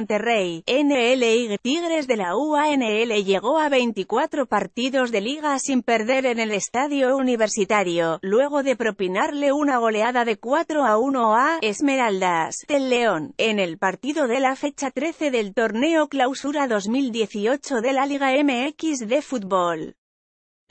Monterrey, NL y Tigres de la UANL llegó a 24 partidos de liga sin perder en el estadio universitario, luego de propinarle una goleada de 4 a 1 a Esmeraldas del León, en el partido de la fecha 13 del torneo clausura 2018 de la Liga MX de fútbol.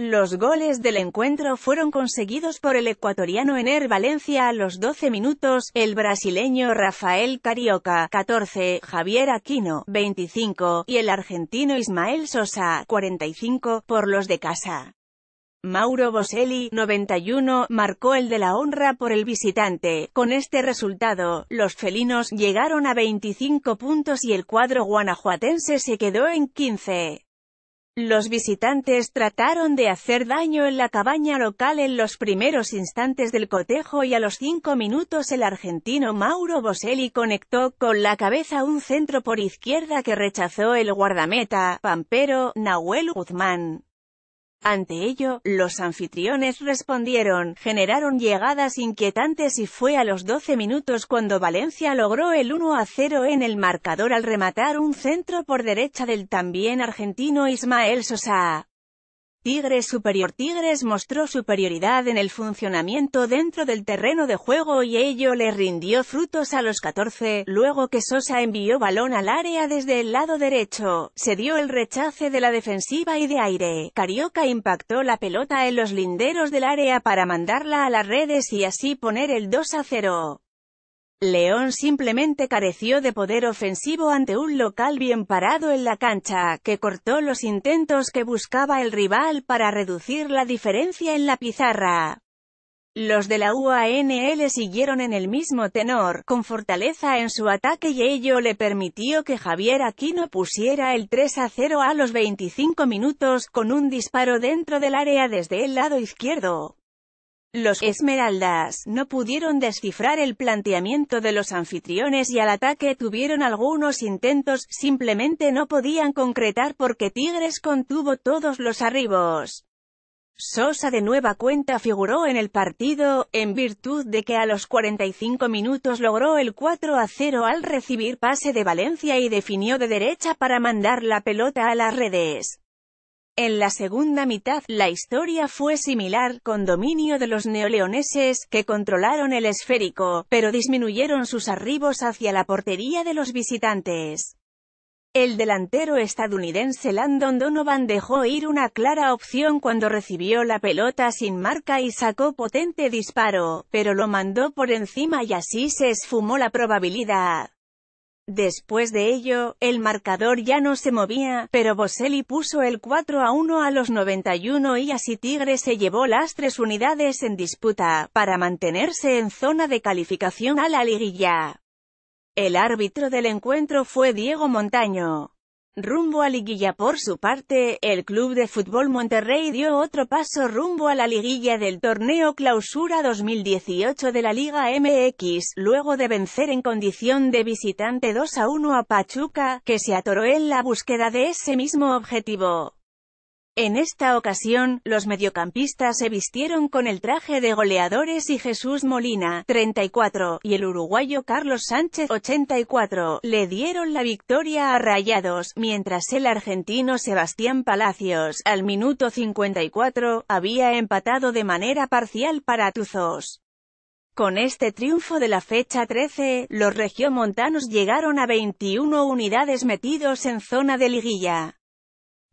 Los goles del encuentro fueron conseguidos por el ecuatoriano Ener Valencia a los 12 minutos, el brasileño Rafael Carioca, 14, Javier Aquino, 25, y el argentino Ismael Sosa, 45, por los de casa. Mauro Boselli, 91, marcó el de la honra por el visitante. Con este resultado, los felinos llegaron a 25 puntos y el cuadro guanajuatense se quedó en 15. Los visitantes trataron de hacer daño en la cabaña local en los primeros instantes del cotejo y a los cinco minutos el argentino Mauro Boselli conectó con la cabeza un centro por izquierda que rechazó el guardameta, Pampero, Nahuel Guzmán. Ante ello, los anfitriones respondieron, generaron llegadas inquietantes y fue a los 12 minutos cuando Valencia logró el 1 a 0 en el marcador al rematar un centro por derecha del también argentino Ismael Sosa. Tigres Superior Tigres mostró superioridad en el funcionamiento dentro del terreno de juego y ello le rindió frutos a los 14, luego que Sosa envió balón al área desde el lado derecho, se dio el rechace de la defensiva y de aire, Carioca impactó la pelota en los linderos del área para mandarla a las redes y así poner el 2 a 0. León simplemente careció de poder ofensivo ante un local bien parado en la cancha, que cortó los intentos que buscaba el rival para reducir la diferencia en la pizarra. Los de la UANL siguieron en el mismo tenor, con fortaleza en su ataque y ello le permitió que Javier Aquino pusiera el 3 a 0 a los 25 minutos, con un disparo dentro del área desde el lado izquierdo. Los Esmeraldas no pudieron descifrar el planteamiento de los anfitriones y al ataque tuvieron algunos intentos, simplemente no podían concretar porque Tigres contuvo todos los arribos. Sosa de nueva cuenta figuró en el partido, en virtud de que a los 45 minutos logró el 4 a 0 al recibir pase de Valencia y definió de derecha para mandar la pelota a las redes. En la segunda mitad, la historia fue similar, con dominio de los neoleoneses, que controlaron el esférico, pero disminuyeron sus arribos hacia la portería de los visitantes. El delantero estadounidense Landon Donovan dejó ir una clara opción cuando recibió la pelota sin marca y sacó potente disparo, pero lo mandó por encima y así se esfumó la probabilidad. Después de ello, el marcador ya no se movía, pero Boselli puso el 4 a 1 a los 91 y así Tigre se llevó las tres unidades en disputa, para mantenerse en zona de calificación a la liguilla. El árbitro del encuentro fue Diego Montaño rumbo a liguilla. Por su parte, el Club de Fútbol Monterrey dio otro paso rumbo a la liguilla del torneo clausura 2018 de la Liga MX, luego de vencer en condición de visitante 2 a 1 a Pachuca, que se atoró en la búsqueda de ese mismo objetivo. En esta ocasión, los mediocampistas se vistieron con el traje de goleadores y Jesús Molina, 34, y el uruguayo Carlos Sánchez, 84, le dieron la victoria a Rayados, mientras el argentino Sebastián Palacios, al minuto 54, había empatado de manera parcial para Tuzos. Con este triunfo de la fecha 13, los regiomontanos llegaron a 21 unidades metidos en zona de liguilla.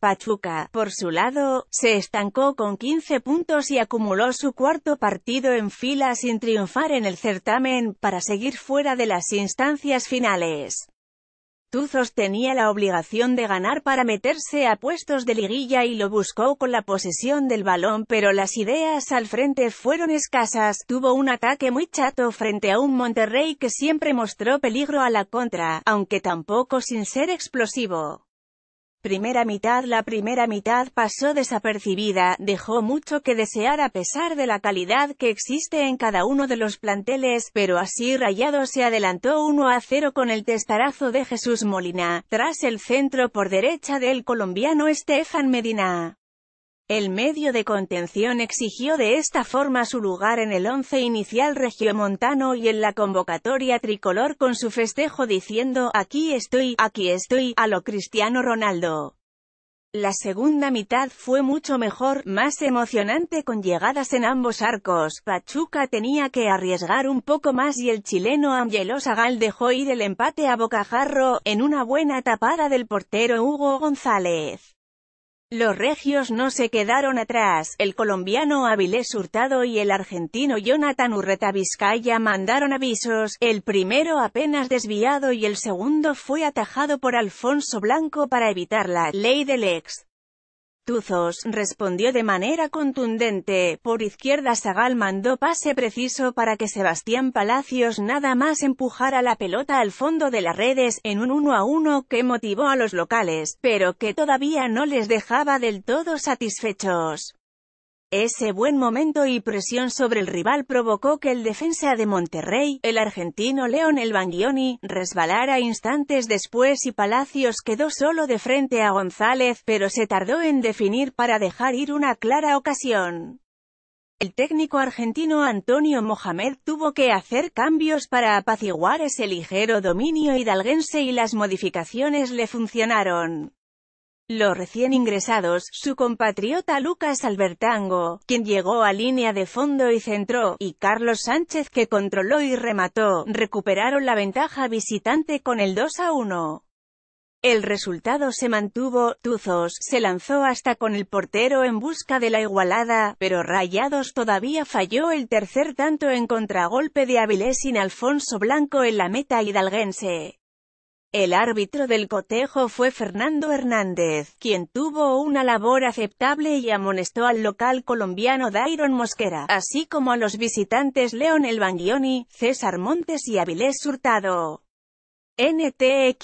Pachuca, por su lado, se estancó con 15 puntos y acumuló su cuarto partido en fila sin triunfar en el certamen, para seguir fuera de las instancias finales. Tuzos tenía la obligación de ganar para meterse a puestos de liguilla y lo buscó con la posesión del balón pero las ideas al frente fueron escasas, tuvo un ataque muy chato frente a un Monterrey que siempre mostró peligro a la contra, aunque tampoco sin ser explosivo primera mitad La primera mitad pasó desapercibida, dejó mucho que desear a pesar de la calidad que existe en cada uno de los planteles, pero así Rayado se adelantó 1 a 0 con el testarazo de Jesús Molina, tras el centro por derecha del colombiano Estefan Medina. El medio de contención exigió de esta forma su lugar en el once inicial regiomontano y en la convocatoria tricolor con su festejo diciendo «Aquí estoy, aquí estoy» a lo Cristiano Ronaldo. La segunda mitad fue mucho mejor, más emocionante con llegadas en ambos arcos, Pachuca tenía que arriesgar un poco más y el chileno Angelo Sagal dejó ir el empate a bocajarro, en una buena tapada del portero Hugo González. Los regios no se quedaron atrás, el colombiano Avilés Hurtado y el argentino Jonathan Urreta Vizcaya mandaron avisos, el primero apenas desviado y el segundo fue atajado por Alfonso Blanco para evitar la «ley del ex». Tuzos respondió de manera contundente, por izquierda Sagal mandó pase preciso para que Sebastián Palacios nada más empujara la pelota al fondo de las redes, en un 1 a 1 que motivó a los locales, pero que todavía no les dejaba del todo satisfechos. Ese buen momento y presión sobre el rival provocó que el defensa de Monterrey, el argentino León El Banguioni, resbalara instantes después y Palacios quedó solo de frente a González, pero se tardó en definir para dejar ir una clara ocasión. El técnico argentino Antonio Mohamed tuvo que hacer cambios para apaciguar ese ligero dominio hidalguense y las modificaciones le funcionaron. Los recién ingresados, su compatriota Lucas Albertango, quien llegó a línea de fondo y centró, y Carlos Sánchez que controló y remató, recuperaron la ventaja visitante con el 2 a 1. El resultado se mantuvo, Tuzos se lanzó hasta con el portero en busca de la igualada, pero Rayados todavía falló el tercer tanto en contragolpe de Avilés sin Alfonso Blanco en la meta hidalguense. El árbitro del cotejo fue Fernando Hernández, quien tuvo una labor aceptable y amonestó al local colombiano Dairon Mosquera, así como a los visitantes Leonel banguioni César Montes y Avilés Hurtado. NTXGAGOAGG